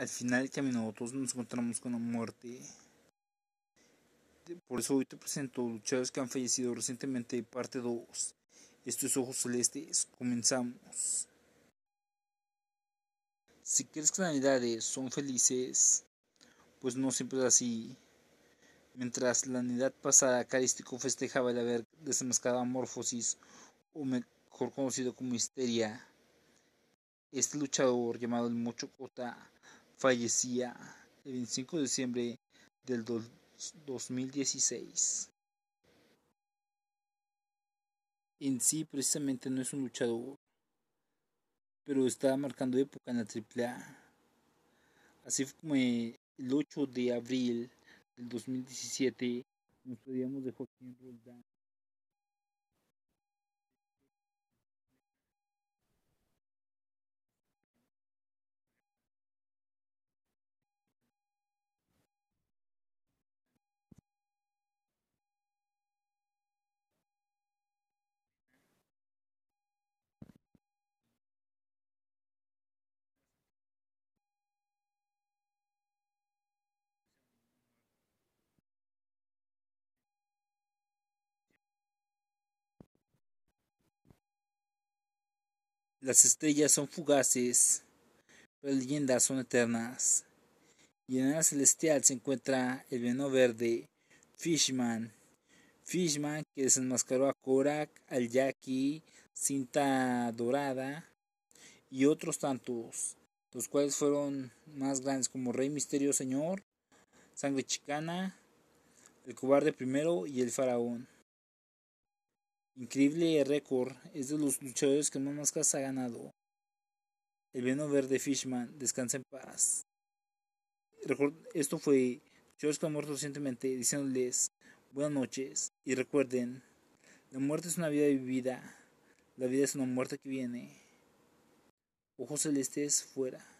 al final del camino todos nos encontramos con la muerte. Por eso hoy te presento luchadores que han fallecido recientemente, parte 2. Estos Ojos Celestes, comenzamos. Si crees que las navidades son felices, pues no siempre es así. Mientras la unidad pasada, Carístico festejaba el haber desmascado a o mejor conocido como Histeria, este luchador llamado el Mocho Cota fallecía el 25 de diciembre del 2016. En sí, precisamente no es un luchador, pero estaba marcando época en la AAA. Así fue como el 8 de abril del 2017 nos podíamos de Joaquín Roldán. Las estrellas son fugaces, pero las leyendas son eternas. Y en la celestial se encuentra el veneno verde, Fishman. Fishman que desenmascaró a Korak, al Yaqui, Cinta Dorada y otros tantos, los cuales fueron más grandes como Rey Misterio Señor, Sangre Chicana, El Cobarde Primero y El Faraón. Increíble récord es de los luchadores que más máscaras ha ganado. El vino verde Fishman descansa en paz. esto fue Yo que muerto recientemente diciéndoles buenas noches y recuerden, la muerte es una vida vivida, la vida es una muerte que viene. Ojos celestes fuera.